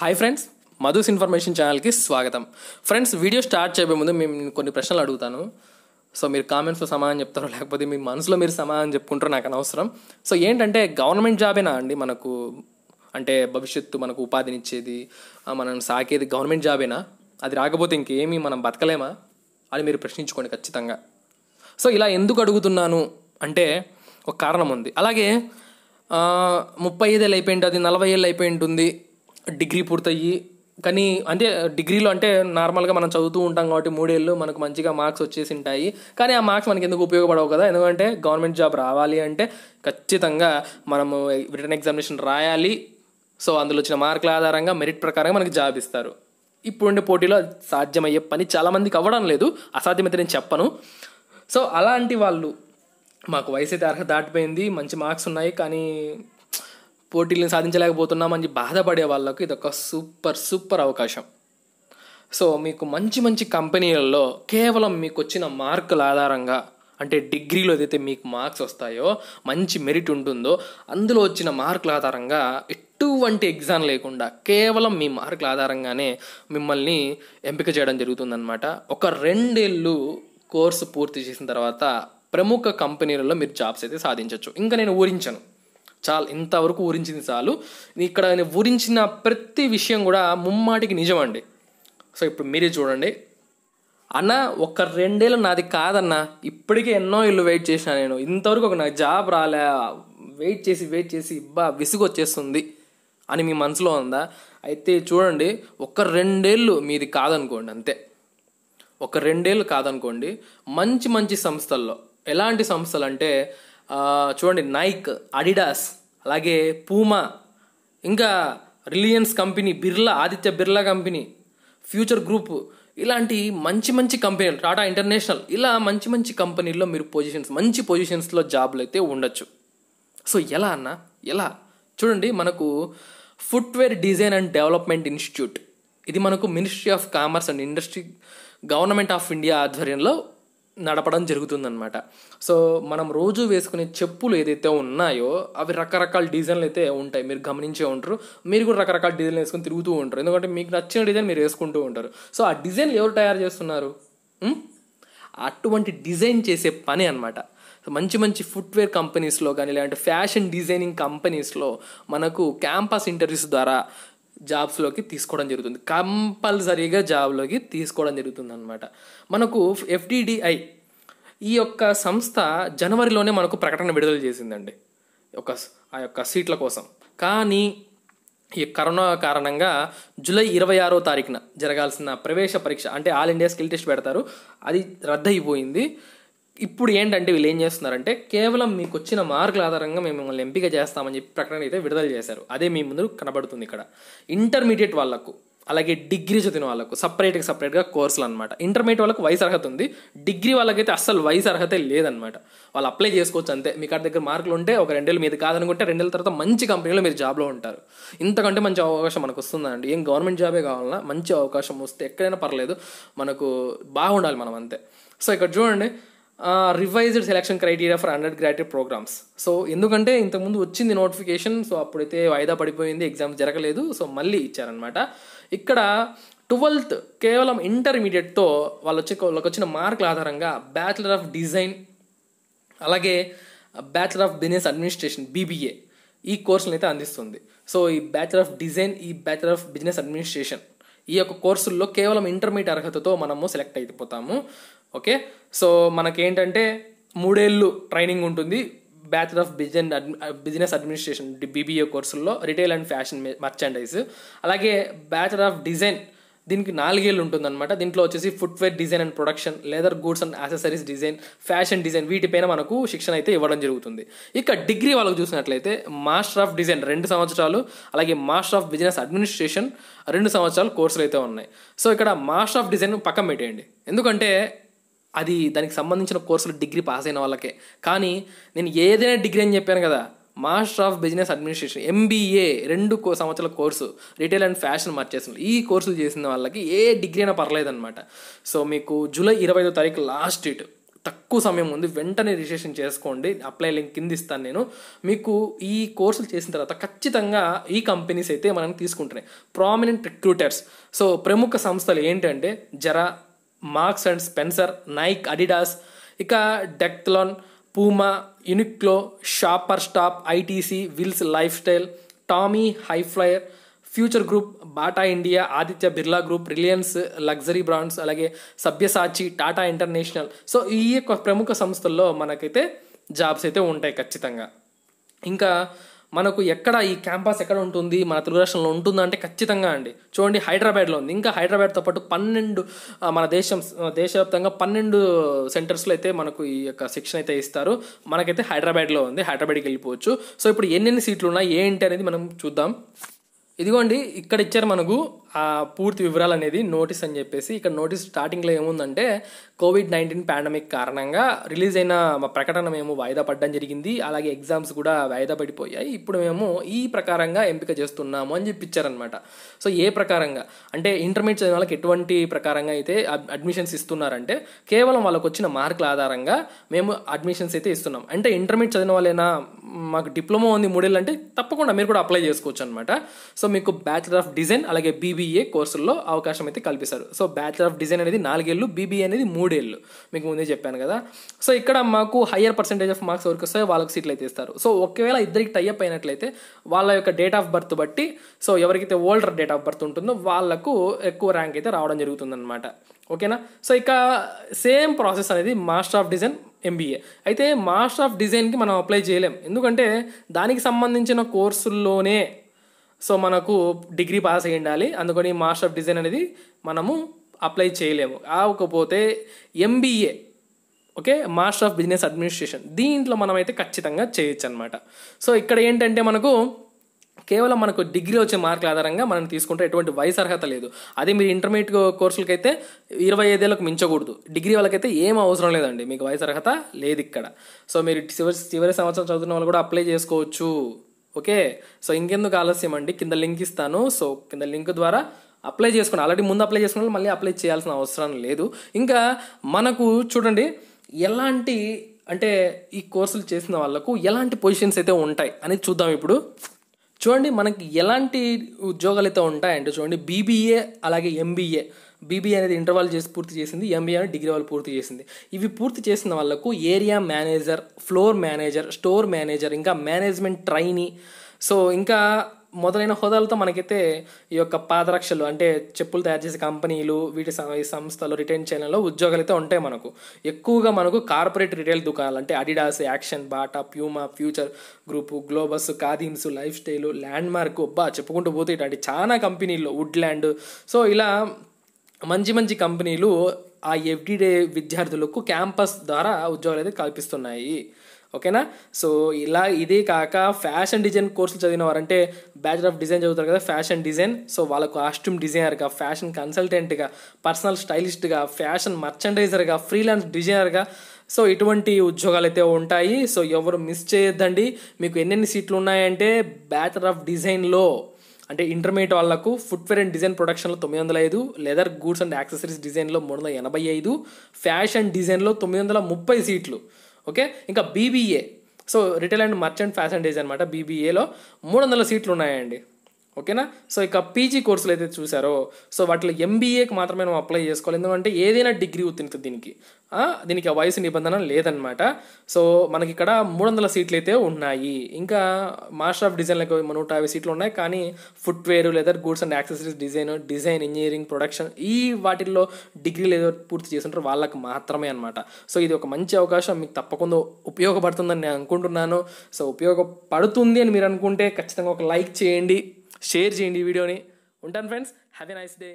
hi friends మధుస్ information ఛానల్కి స్వాగతం friends video start చేయబోయే ముందు మేము కొన్ని ప్రశ్నలు అడుగుతాను సో మీరు కామెంట్స్లో సమాధానం చెప్తారో లేకపోతే మీ మనసులో మీరు సమాధానం చెప్పుకుంటారో నాకు అనవసరం సో ఏంటంటే గవర్నమెంట్ జాబేనా అండి మనకు అంటే భవిష్యత్తు మనకు ఉపాధినిచ్చేది మనం సాకేది గవర్నమెంట్ జాబేనా అది రాకపోతే ఇంకేమీ మనం బతకలేమా అని మీరు ప్రశ్నించుకోండి ఖచ్చితంగా సో ఇలా ఎందుకు అడుగుతున్నాను అంటే ఒక కారణం ఉంది అలాగే ముప్పై ఐదేళ్ళు అయిపోయింటుంది నలభై ఏళ్ళు అయిపోయి ఉంటుంది డిగ్రీ పూర్తయ్యి కానీ అంటే డిగ్రీలో అంటే నార్మల్గా మనం చదువుతూ ఉంటాం కాబట్టి మూడేళ్ళు మనకు మంచిగా మార్క్స్ వచ్చేసి ఉంటాయి కానీ ఆ మార్క్స్ మనకి ఎందుకు ఉపయోగపడవు కదా ఎందుకంటే గవర్నమెంట్ జాబ్ రావాలి అంటే ఖచ్చితంగా మనము రిటర్న్ ఎగ్జామినేషన్ రాయాలి సో అందులో వచ్చిన మార్కుల ఆధారంగా మెరిట్ ప్రకారంగా మనకి జాబ్ ఇస్తారు ఉండే పోటీలో సాధ్యమయ్యే పని చాలామందికి అవ్వడం లేదు అసాధ్యమైతే నేను చెప్పను సో అలాంటి వాళ్ళు మాకు వయసు అయితే అర్హత దాటిపోయింది మంచి మార్క్స్ ఉన్నాయి కానీ పోటీలను సాధించలేకపోతున్నామని బాధపడే వాళ్ళకు ఇదొక సూపర్ సూపర్ అవకాశం సో మీకు మంచి మంచి కంపెనీలలో కేవలం మీకు వచ్చిన మార్కుల ఆధారంగా అంటే డిగ్రీలో ఏదైతే మీకు మార్క్స్ వస్తాయో మంచి మెరిట్ ఉంటుందో అందులో వచ్చిన మార్కుల ఆధారంగా ఎటువంటి ఎగ్జామ్ లేకుండా కేవలం మీ మార్కుల ఆధారంగానే మిమ్మల్ని ఎంపిక చేయడం జరుగుతుందన్నమాట ఒక రెండేళ్ళు కోర్సు పూర్తి చేసిన తర్వాత ప్రముఖ కంపెనీలలో మీరు జాబ్స్ అయితే సాధించవచ్చు ఇంకా నేను ఊహించను చాలా ఇంతవరకు ఊరించింది చాలు ఇక్కడ నేను ఊరించిన ప్రతి విషయం కూడా ముమ్మాటికి నిజమండి సో ఇప్పుడు మీరే చూడండి అన్న ఒక రెండేళ్ళు నాది కాదన్న ఇప్పటికే ఎన్నో ఇల్లు వెయిట్ చేసిన నేను ఇంతవరకు ఒక నాకు జాబ్ రాలే వెయిట్ చేసి వెయిట్ చేసి ఇబ్బా విసుగు వచ్చేస్తుంది అని మీ మనసులో ఉందా అయితే చూడండి ఒక రెండేళ్ళు మీది కాదనుకోండి అంతే ఒక రెండేళ్ళు కాదనుకోండి మంచి మంచి సంస్థల్లో ఎలాంటి సంస్థలు అంటే చూడండి నైక్ అడిడాస్ అలాగే పూమా ఇంకా Reliance company Birla Aditya Birla company Future Group ఇలాంటి మంచి మంచి కంపెనీలు టాటా ఇంటర్నేషనల్ ఇలా మంచి మంచి కంపెనీల్లో మీరు పొజిషన్స్ మంచి పొజిషన్స్లో జాబ్లు అయితే ఉండొచ్చు సో ఎలా అన్న ఎలా చూడండి మనకు footwear design and development institute ఇది మనకు ministry of commerce and industry government of India ఆధ్వర్యంలో నడపడం జరుగుతుందనమాట సో మనం రోజు వేసుకునే చెప్పులు ఏదైతే ఉన్నాయో అవి రకరకాల డిజైన్లు అయితే ఉంటాయి మీరు గమనించే ఉంటారు మీరు కూడా రకరకాల డిజైన్లు వేసుకొని తిరుగుతూ ఉంటారు ఎందుకంటే మీకు నచ్చిన డిజైన్ మీరు వేసుకుంటూ ఉంటారు సో ఆ డిజైన్లు ఎవరు తయారు చేస్తున్నారు అటువంటి డిజైన్ చేసే పని అనమాట మంచి మంచి ఫుట్వేర్ కంపెనీస్లో కానీ లేదంటే ఫ్యాషన్ డిజైనింగ్ కంపెనీస్లో మనకు క్యాంపస్ ఇంటర్వ్యూస్ ద్వారా జాబ్స్లోకి తీసుకోవడం జరుగుతుంది కంపల్సరీగా జాబ్లోకి తీసుకోవడం జరుగుతుంది అనమాట మనకు ఎఫ్డిడిఐ ఈ యొక్క సంస్థ జనవరిలోనే మనకు ప్రకటన విడుదల చేసిందండి ఒక ఆ యొక్క సీట్ల కోసం కానీ ఈ కరోనా కారణంగా జూలై ఇరవై ఆరో తారీఖున జరగాల్సిన ప్రవేశ పరీక్ష అంటే ఆల్ ఇండియా స్కిల్ టెస్ట్ పెడతారు అది రద్దయిపోయింది ఇప్పుడు ఏంటంటే వీళ్ళు ఏం చేస్తున్నారంటే కేవలం మీకు వచ్చిన మార్కుల ఆధారంగా మేము మిమ్మల్ని ఎంపిక చేస్తామని చెప్పి ప్రకటన అయితే విడుదల చేశారు అదే మీ ముందు కనబడుతుంది ఇక్కడ ఇంటర్మీడియట్ వాళ్ళకు అలాగే డిగ్రీ చదివిన వాళ్ళకు సపరేట్గా సపరేట్గా కోర్సులు అనమాట ఇంటర్మీడియట్ వాళ్ళకు వయసు అర్హత ఉంది డిగ్రీ వాళ్ళకైతే అస్సలు వయసు అర్హత లేదనమాట వాళ్ళు అప్లై చేసుకోవచ్చు అంతే మీ కాడ దగ్గర మార్కులు ఉంటే ఒక రెండేళ్ళు మీద కాదనుకుంటే రెండేళ్ళ తర్వాత మంచి కంపెనీలో మీరు జాబ్లో ఉంటారు ఇంతకంటే మంచి అవకాశం మనకు వస్తుందండి ఏం గవర్నమెంట్ జాబే కావాలన్నా మంచి అవకాశం వస్తే ఎక్కడైనా పర్లేదు మనకు బాగుండాలి మనం అంతే సో ఇక్కడ చూడండి revised selection criteria for undergraduate programmes so ఎందుకంటే ఇంతకుముందు వచ్చింది నోటిఫికేషన్ సో అప్పుడైతే వాయిదా పడిపోయింది ఎగ్జామ్స్ జరగలేదు సో మళ్ళీ ఇచ్చారనమాట ఇక్కడ ట్వెల్త్ కేవలం ఇంటర్మీడియట్తో వాళ్ళు వచ్చే వాళ్ళకి వచ్చిన మార్కుల ఆధారంగా బ్యాచిలర్ ఆఫ్ డిజైన్ అలాగే bachelor of business administration BBA ఈ కోర్సులను అయితే అందిస్తుంది సో ఈ బ్యాచిలర్ ఆఫ్ డిజైన్ ఈ బ్యాచిలర్ ఆఫ్ బిజినెస్ అడ్మినిస్ట్రేషన్ ఈ యొక్క కోర్సుల్లో కేవలం ఇంటర్మీడియట్ అర్హతతో మనము సెలెక్ట్ అయిపోతాము ఓకే సో మనకేంటంటే మూడేళ్ళు ట్రైనింగ్ ఉంటుంది bachelor of business business administration BBA కోర్సుల్లో రిటైల్ అండ్ ఫ్యాషన్ మర్చాండైజ్ అలాగే బ్యాచిలర్ ఆఫ్ డిజైన్ దీనికి నాలుగేళ్ళు ఉంటుందన్నమాట దీంట్లో వచ్చేసి footwear design and production leather goods and accessories design fashion design వీటిపైన మనకు శిక్షణ అయితే ఇవ్వడం జరుగుతుంది ఇక డిగ్రీ వాళ్ళకు చూసినట్లయితే మాస్టర్ ఆఫ్ డిజైన్ రెండు సంవత్సరాలు అలాగే మాస్టర్ ఆఫ్ బిజినెస్ అడ్మినిస్ట్రేషన్ రెండు సంవత్సరాలు కోర్సులు అయితే ఉన్నాయి సో ఇక్కడ మాస్టర్ ఆఫ్ డిజైన్ పక్కన పెట్టేయండి ఎందుకంటే అది దానికి సంబంధించిన కోర్సులు డిగ్రీ పాస్ అయిన వాళ్ళకే కానీ నేను ఏదైనా డిగ్రీ అని చెప్పాను కదా master of business administration MBA రెండు కో సంవత్సరాల కోర్సు రిటైల్ అండ్ ఫ్యాషన్ మర్చేసిన ఈ కోర్సులు చేసిన వాళ్ళకి ఏ డిగ్రీ అయినా పర్లేదనమాట సో మీకు జూలై ఇరవై ఐదో తారీఖు లాస్ట్ డేట్ తక్కువ సమయం ఉంది వెంటనే రిజిస్ట్రేషన్ చేసుకోండి అప్లై లింక్ కింద ఇస్తాను నేను మీకు ఈ కోర్సులు చేసిన తర్వాత ఖచ్చితంగా ఈ కంపెనీస్ అయితే మనం తీసుకుంటున్నాయి ప్రామినెంట్ రిక్రూటర్స్ సో ప్రముఖ సంస్థలు ఏంటంటే Zara Marks and Spencer Nike Adidas ఇక Decathlon Puma Uniqlo Shopper Stop ITC Wills Lifestyle Tommy Hilfiger Future Group Bata India Aditya Birla Group Reliance luxury brands అలాగే సభ్యసాచి టాటా ఇంటర్నేషనల్ సో ఈ యొక్క ప్రముఖ సంస్థల్లో మనకైతే జాబ్స్ అయితే ఉంటాయి ఖచ్చితంగా ఇంకా మనకు ఎక్కడ ఈ క్యాంపస్ ఎక్కడ ఉంటుంది మన తెలుగు రాష్ట్రంలో ఉంటుందా అంటే ఖచ్చితంగా అండి చూడండి హైదరాబాద్లో ఉంది ఇంకా హైదరాబాద్తో పాటు పన్నెండు మన దేశం దేశవ్యాప్తంగా పన్నెండు సెంటర్స్లో అయితే మనకు ఈ యొక్క శిక్షణ అయితే ఇస్తారు మనకైతే హైదరాబాద్లో ఉంది హైదరాబాద్కి వెళ్ళిపోవచ్చు సో ఇప్పుడు ఎన్నెన్ని సీట్లు ఉన్నాయి ఏంటి అనేది మనం చూద్దాం ఇదిగోండి ఇక్కడ ఇచ్చారు మనకు ఆ పూర్తి వివరాలు అనేది నోటీస్ అని చెప్పేసి ఇక్కడ నోటీస్ స్టార్టింగ్లో ఏముందంటే కోవిడ్ నైన్టీన్ పాండమిక్ కారణంగా రిలీజ్ అయిన మా ప్రకటన మేము వాయిదా పడడం జరిగింది అలాగే ఎగ్జామ్స్ కూడా వాయిదా పడిపోయాయి ఇప్పుడు మేము ఈ ప్రకారంగా ఎంపిక చేస్తున్నాము అని చెప్పి అనమాట సో ఏ ప్రకారంగా అంటే ఇంటర్మీడియట్ చదివిన వాళ్ళకి ఎటువంటి ప్రకారంగా అయితే అడ్మిషన్స్ ఇస్తున్నారంటే కేవలం వాళ్ళకు వచ్చిన మార్కుల ఆధారంగా మేము అడ్మిషన్స్ అయితే ఇస్తున్నాం అంటే ఇంటర్మీడియట్ చదివిన వాళ్ళైనా మాకు డిప్లొమా ఉంది మూడేళ్ళు అంటే తప్పకుండా మీరు కూడా అప్లై చేసుకోవచ్చు అనమాట సో మీకు బ్యాచిలర్ ఆఫ్ డిజైన్ అలాగే బీబీ బీబీఏ కోర్సుల్లో అవకాశం అయితే కల్పిస్తారు సో బ్యాచిలర్ ఆఫ్ డిజైన్ అనేది నాలుగేళ్ళు బీబీఏ అనేది మూడేళ్ళు మీకు ముందే చెప్పాను కదా సో ఇక్కడ మాకు హయ్యర్ పర్సెంటేజ్ ఆఫ్ మార్క్స్ ఎవరికి వస్తాయో వాళ్ళకి సీట్లు అయితే ఇస్తారు సో ఒకవేళ ఇద్దరికి టైప్ అయినట్లయితే వాళ్ళ యొక్క డేట్ ఆఫ్ బర్త్ బట్టి సో ఎవరికైతే ఓల్డర్ డేట్ ఆఫ్ బర్త్ ఉంటుందో వాళ్ళకు ఎక్కువ ర్యాంక్ అయితే రావడం జరుగుతుందన్నమాట ఓకేనా సో ఇక సేమ్ ప్రాసెస్ అనేది మాస్టర్ ఆఫ్ డిజైన్ ఎంబీఏ అయితే మాస్టర్ ఆఫ్ డిజైన్కి మనం అప్లై చేయలేం ఎందుకంటే దానికి సంబంధించిన కోర్సుల్లోనే సో మనకు డిగ్రీ పాస్ అయ్యి ఉండాలి అందుకని మాస్టర్ ఆఫ్ డిజైన్ అనేది మనము అప్లై చేయలేము కాకపోతే MBA okay master of business administration దీంట్లో మనమైతే ఖచ్చితంగా చేయొచ్చు అనమాట సో ఇక్కడ ఏంటంటే మనకు కేవలం మనకు డిగ్రీ వచ్చే మార్కుల ఆధారంగా మనం తీసుకుంటే ఎటువంటి వయసు అర్హత లేదు అదే మీరు ఇంటర్మీడియట్ కోర్సులకైతే ఇరవై ఐదేళ్ళకు మించకూడదు డిగ్రీ వాళ్ళకైతే ఏం అవసరం లేదండి మీకు వయసు అర్హత లేదు ఇక్కడ సో మీరు చివరి చివరి సంవత్సరం చదువుతున్న వాళ్ళు కూడా అప్లై చేసుకోవచ్చు ఓకే సో ఇంకెందుకు ఆలస్యం అండి కింద లింక్ ఇస్తాను సో కింద లింక్ ద్వారా అప్లై చేసుకోండి ఆల్రెడీ ముందు అప్లై చేసుకున్న మళ్ళీ అప్లై చేయాల్సిన అవసరం లేదు ఇంకా మనకు చూడండి ఎలాంటి అంటే ఈ కోర్సులు చేసిన వాళ్ళకు ఎలాంటి పొజిషన్స్ అయితే ఉంటాయి అనేది చూద్దాం ఇప్పుడు చూడండి మనకి ఎలాంటి ఉద్యోగాలు అయితే ఉంటాయంటే చూడండి బీబీఏ అలాగే ఎంబీఏ బీబీఏ అనేది ఇంటర్వాల్ చేసి పూర్తి చేసింది ఎంబీఏ అనేది డిగ్రీ వాళ్ళు పూర్తి చేసింది ఇవి పూర్తి చేసిన వాళ్ళకు area manager floor manager store manager ఇంకా మేనేజ్మెంట్ ట్రైనీ సో ఇంకా మొదలైన హోదాలతో మనకైతే ఈ యొక్క పాదరక్షలు అంటే చెప్పులు తయారు చేసే కంపెనీలు వీటి సంస్థలు రిటైన్ చేయడంలో ఉద్యోగాలు అయితే ఉంటాయి మనకు ఎక్కువగా మనకు కార్పొరేట్ రిటైల్ దుకాణాలు అంటే Adidas Action Bata Puma Future Group Globus కాదీమ్స్ లైఫ్ స్టైలు ల్యాండ్ మార్క్ చెప్పుకుంటూ పోతే ఇటువంటి చాలా కంపెనీల్లో వుడ్ల్యాండ్ సో ఇలా మంచి మంచి కంపెనీలు ఆ ఎవ్రీడే విద్యార్థులకు క్యాంపస్ ద్వారా ఉద్యోగాలు అయితే కల్పిస్తున్నాయి ఓకేనా సో ఇలా ఇదే కాక ఫ్యాషన్ డిజైన్ కోర్సులు చదివిన వారంటే బ్యాచలర్ ఆఫ్ డిజైన్ చదువుతారు కదా ఫ్యాషన్ డిజైన్ సో వాళ్ళ కాస్ట్యూమ్ డిజైనర్గా ఫ్యాషన్ కన్సల్టెంట్గా పర్సనల్ స్టైలిస్ట్గా ఫ్యాషన్ మర్చండైజర్గా ఫ్రీలాన్స్ డిజైనర్గా సో ఇటువంటి ఉద్యోగాలు అయితే ఉంటాయి సో ఎవరు మిస్ చేయొద్దండి మీకు ఎన్నెన్ని సీట్లు ఉన్నాయంటే బ్యాచలర్ ఆఫ్ డిజైన్లో అంటే ఇంటర్మీడియట్ వాళ్లకు ఫుట్వేర్ అండ్ డిజైన్ ప్రొడక్షన్లో తొమ్మిది వందల ఐదు లెదర్ గూడ్స్ అండ్ యాక్సెసరీస్ డిజైన్లో మూడు వందల ఎనభై ఐదు ఫ్యాషన్ డిజైన్లో తొమ్మిది వందల ముప్పై సీట్లు ఓకే ఇంకా BBA so retail and merchant fashion design అనమాట బీబీఏలో మూడు వందల సీట్లు ఉన్నాయండి ఓకేనా సో ఇక పీజీ కోర్సులు అయితే చూసారో సో వాటిలో ఎంబీఏకి మాత్రమే మనం అప్లై చేసుకోవాలి ఎందుకంటే ఏదైనా డిగ్రీ ఉత్తీర్ణత దీనికి దీనికి ఆ వయసు నిబంధన లేదనమాట సో మనకి ఇక్కడ మూడు వందల సీట్లు అయితే ఉన్నాయి ఇంకా మాస్టర్ ఆఫ్ డిజైన్లకు నూట యాభై సీట్లు ఉన్నాయి కానీ ఫుట్వేర్ లేదా goods and accessories design design engineering production ఈ వాటిల్లో డిగ్రీలు ఏదో పూర్తి చేస్తుంటారు వాళ్ళకి మాత్రమే అనమాట సో ఇది ఒక మంచి అవకాశం మీకు తప్పకుండా ఉపయోగపడుతుందని నేను అనుకుంటున్నాను సో ఉపయోగపడుతుంది అని మీరు అనుకుంటే ఖచ్చితంగా ఒక లైక్ చేయండి షేర్ చేయండి ఈ వీడియోని ఉంటాను friends have a nice day